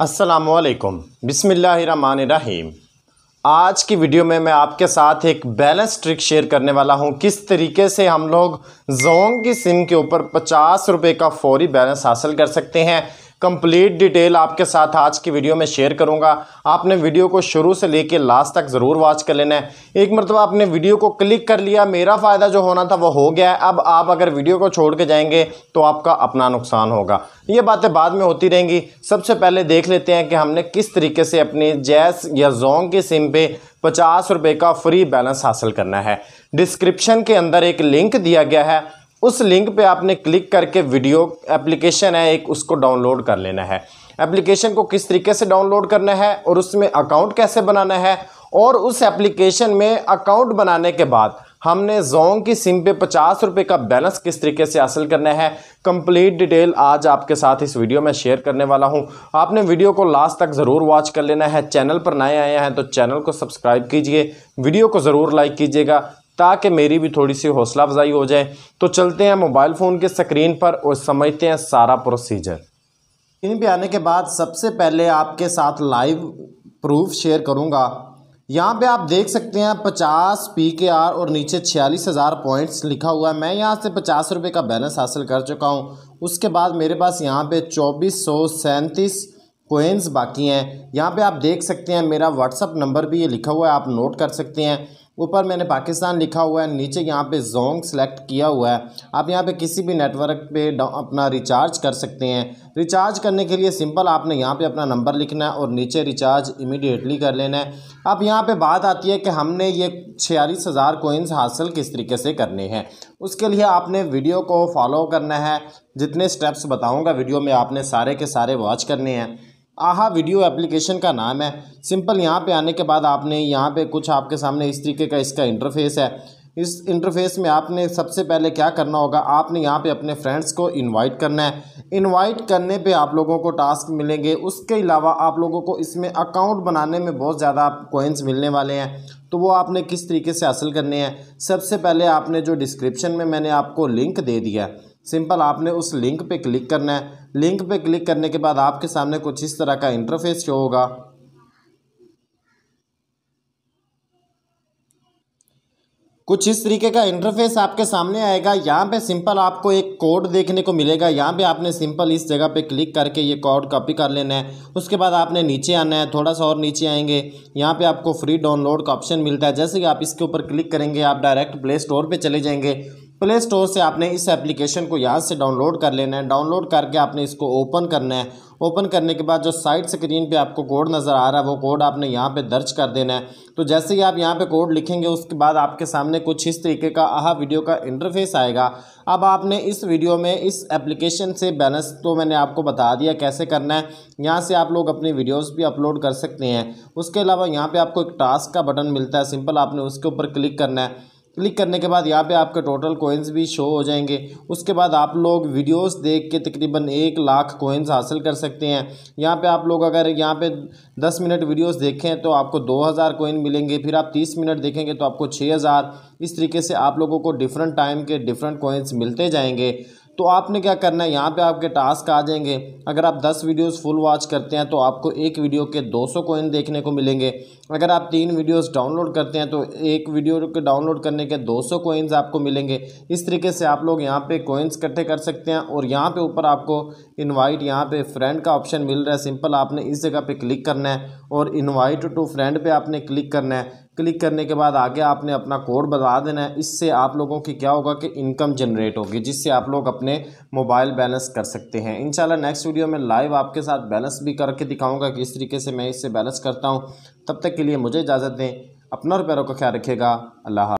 अस्सलाम बिसमीम आज की वीडियो में मैं आपके साथ एक बैलेंस ट्रिक शेयर करने वाला हूं किस तरीके से हम लोग जोंग की सिम के ऊपर पचास रुपये का फौरी बैलेंस हासिल कर सकते हैं कंप्लीट डिटेल आपके साथ आज की वीडियो में शेयर करूंगा आपने वीडियो को शुरू से लेके लास्ट तक ज़रूर वॉच कर लेना है एक मरतबा आपने वीडियो को क्लिक कर लिया मेरा फ़ायदा जो होना था वो हो गया है अब आप अगर वीडियो को छोड़ के जाएंगे तो आपका अपना नुकसान होगा ये बातें बाद में होती रहेंगी सबसे पहले देख लेते हैं कि हमने किस तरीके से अपनी जैस या जोंग की सिम पे पचास रुपये का फ्री बैलेंस हासिल करना है डिस्क्रिप्शन के अंदर एक लिंक दिया गया है उस लिंक पे आपने क्लिक करके वीडियो एप्लीकेशन है एक उसको डाउनलोड कर लेना है एप्लीकेशन को किस तरीके से डाउनलोड करना है और उसमें अकाउंट कैसे बनाना है और उस एप्लीकेशन में अकाउंट बनाने के बाद हमने जोंग की सिम पे पचास रुपये का बैलेंस किस तरीके से हासिल करना है कंप्लीट डिटेल आज आपके साथ इस वीडियो में शेयर करने वाला हूं आपने वीडियो को लास्ट तक ज़रूर वॉच कर लेना है चैनल पर नए आए हैं तो चैनल को सब्सक्राइब कीजिए वीडियो को ज़रूर लाइक कीजिएगा ताकि मेरी भी थोड़ी सी हौसला अफजाई हो जाए तो चलते हैं मोबाइल फ़ोन के स्क्रीन पर और समझते हैं सारा प्रोसीजर इन पे आने के बाद सबसे पहले आपके साथ लाइव प्रूफ शेयर करूँगा यहाँ पे आप देख सकते हैं पचास पी के आर और नीचे छियालीस हज़ार पॉइंट्स लिखा हुआ है मैं यहाँ से पचास रुपये का बैलेंस हासिल कर चुका हूँ उसके बाद मेरे पास यहाँ पे चौबीस सौ सैंतीस कोइंस बाकी हैं यहाँ पे आप देख सकते हैं मेरा व्हाट्सअप नंबर भी ये लिखा हुआ है आप नोट कर सकते हैं ऊपर मैंने पाकिस्तान लिखा हुआ है नीचे यहाँ पे जोंग सेलेक्ट किया हुआ है आप यहाँ पे किसी भी नेटवर्क पे अपना रिचार्ज कर सकते हैं रिचार्ज करने के लिए सिंपल आपने यहाँ पे अपना नंबर लिखना है और नीचे रिचार्ज इमीडिएटली कर लेना है अब यहाँ पे बात आती है कि हमने ये छियालीस हज़ार कोइंस हासिल किस तरीके से करने हैं उसके लिए आपने वीडियो को फॉलो करना है जितने स्टेप्स बताऊँगा वीडियो में आपने सारे के सारे वॉच करने हैं आहा वीडियो एप्लीकेशन का नाम है सिंपल यहाँ पे आने के बाद आपने यहाँ पे कुछ आपके सामने इस तरीके का इसका इंटरफेस है इस इंटरफेस में आपने सबसे पहले क्या करना होगा आपने यहाँ पे अपने फ्रेंड्स को इनवाइट करना है इनवाइट करने पे आप लोगों को टास्क मिलेंगे उसके अलावा आप लोगों को इसमें अकाउंट बनाने में बहुत ज़्यादा कोइंस मिलने वाले हैं तो वो आपने किस तरीके से हासिल करने हैं सबसे पहले आपने जो डिस्क्रिप्शन में मैंने आपको लिंक दे दिया सिंपल आपने उस लिंक पे क्लिक करना है लिंक पे क्लिक करने के बाद आपके सामने कुछ इस तरह का इंटरफेस शो होगा कुछ इस तरीके का इंटरफेस आपके सामने आएगा यहाँ पे सिंपल आपको एक कोड देखने को मिलेगा यहाँ पे आपने सिंपल इस जगह पे क्लिक करके ये कोड कॉपी कर लेना है उसके बाद आपने नीचे आना है थोड़ा सा और नीचे आएंगे यहाँ पे आपको फ्री डाउनलोड का ऑप्शन मिलता है जैसे कि आप इसके ऊपर क्लिक करेंगे आप डायरेक्ट प्ले स्टोर पर चले जाएंगे प्ले स्टोर से आपने इस एप्लीकेशन को यहाँ से डाउनलोड कर लेना है डाउनलोड करके आपने इसको ओपन करना है ओपन करने के बाद जो साइड स्क्रीन पे आपको कोड नज़र आ रहा है वो कोड आपने यहाँ पे दर्ज कर देना है तो जैसे ही आप यहाँ पे कोड लिखेंगे उसके बाद आपके सामने कुछ इस तरीके का आह वीडियो का इंटरफेस आएगा अब आपने इस वीडियो में इस एप्लीकेशन से बैलेंस तो मैंने आपको बता दिया कैसे करना है यहाँ से आप लोग अपनी वीडियोज़ भी अपलोड कर सकते हैं उसके अलावा यहाँ पर आपको एक टास्क का बटन मिलता है सिंपल आपने उसके ऊपर क्लिक करना है क्लिक करने के बाद यहाँ पे आपके टोटल कोइंस भी शो हो जाएंगे उसके बाद आप लोग वीडियोस देख के तकरीबन एक लाख कोइंस हासिल कर सकते हैं यहाँ पे आप लोग अगर यहाँ पे दस मिनट वीडियोस देखें तो आपको दो हज़ार कोइन मिलेंगे फिर आप तीस मिनट देखेंगे तो आपको छः हज़ार इस तरीके से आप लोगों को डिफरेंट टाइम के डिफरेंट कोइंस मिलते जाएंगे तो आपने क्या करना है यहाँ पे आपके टास्क आ जाएंगे अगर आप 10 वीडियोस फुल वॉच करते हैं तो आपको एक वीडियो के 200 कोइन देखने को मिलेंगे अगर आप तीन वीडियोस डाउनलोड करते हैं तो एक वीडियो के डाउनलोड करने के 200 कोइन्स आपको मिलेंगे इस तरीके से आप लोग यहाँ पे कोइंस इकट्ठे कर सकते हैं और यहाँ पे ऊपर आपको इन्वाइट यहाँ पर फ्रेंड का ऑप्शन मिल रहा है सिंपल आपने इस जगह पर क्लिक करना है और इन्वाइट टू फ्रेंड पर आपने क्लिक करना है क्लिक करने के बाद आगे आपने अपना कोड बता देना है इससे आप लोगों की क्या होगा कि इनकम जनरेट होगी जिससे आप लोग अपने मोबाइल बैलेंस कर सकते हैं इंशाल्लाह नेक्स्ट वीडियो में लाइव आपके साथ बैलेंस भी करके दिखाऊंगा इस तरीके से मैं इससे बैलेंस करता हूँ तब तक के लिए मुझे इजाज़त दें अपना और पैरों का ख्याल रखेगा अल्लाह